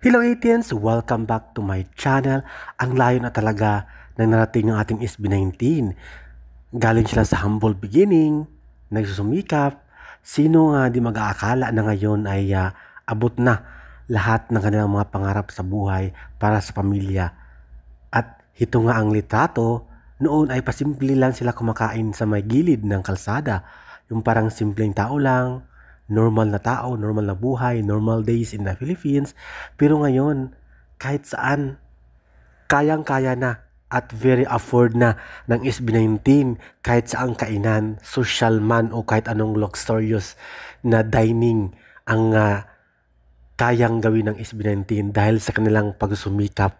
Hello 18 Welcome back to my channel. Ang layo na talaga na narating ng ating SB19. Galing sila sa humble beginning, nagsusumikap. Sino nga di mag-aakala na ngayon ay uh, abot na lahat ng kanilang mga pangarap sa buhay para sa pamilya. At ito nga ang litrato, noon ay pasimple lang sila kumakain sa may gilid ng kalsada. Yung parang simpleng tao lang, normal na tao, normal na buhay, normal days in the Philippines. Pero ngayon, kahit saan, kayang-kaya na at very afford na ng SB19 kahit saan kainan, social man o kahit anong luxurious na dining ang uh, kayang gawin ng SB19 dahil sa kanilang pagsumikap.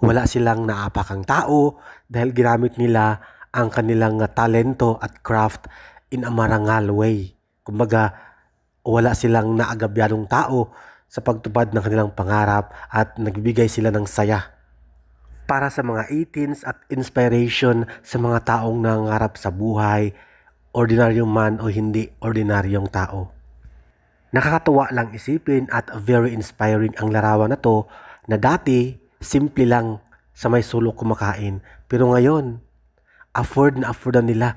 Wala silang naapakang tao dahil ginamit nila ang kanilang talento at craft in a marangal way. Kumbaga, wala silang naagabyadong tao sa pagtupad ng kanilang pangarap at nagbibigay sila ng saya para sa mga 18s at inspiration sa mga taong nangarap sa buhay, ordinaryong man o hindi ordinaryong tao. Nakakatuwa lang isipin at very inspiring ang larawan na to na dati simple lang sa may sulok kumakain pero ngayon afford na afford na nila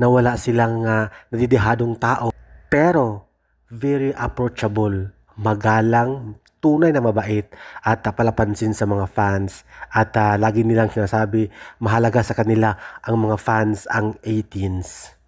na wala silang uh, nadidihadong tao pero very approachable, magalang, tunay na mabait at uh, palapansin sa mga fans at uh, lagi nilang sinasabi mahalaga sa kanila ang mga fans ang 18s.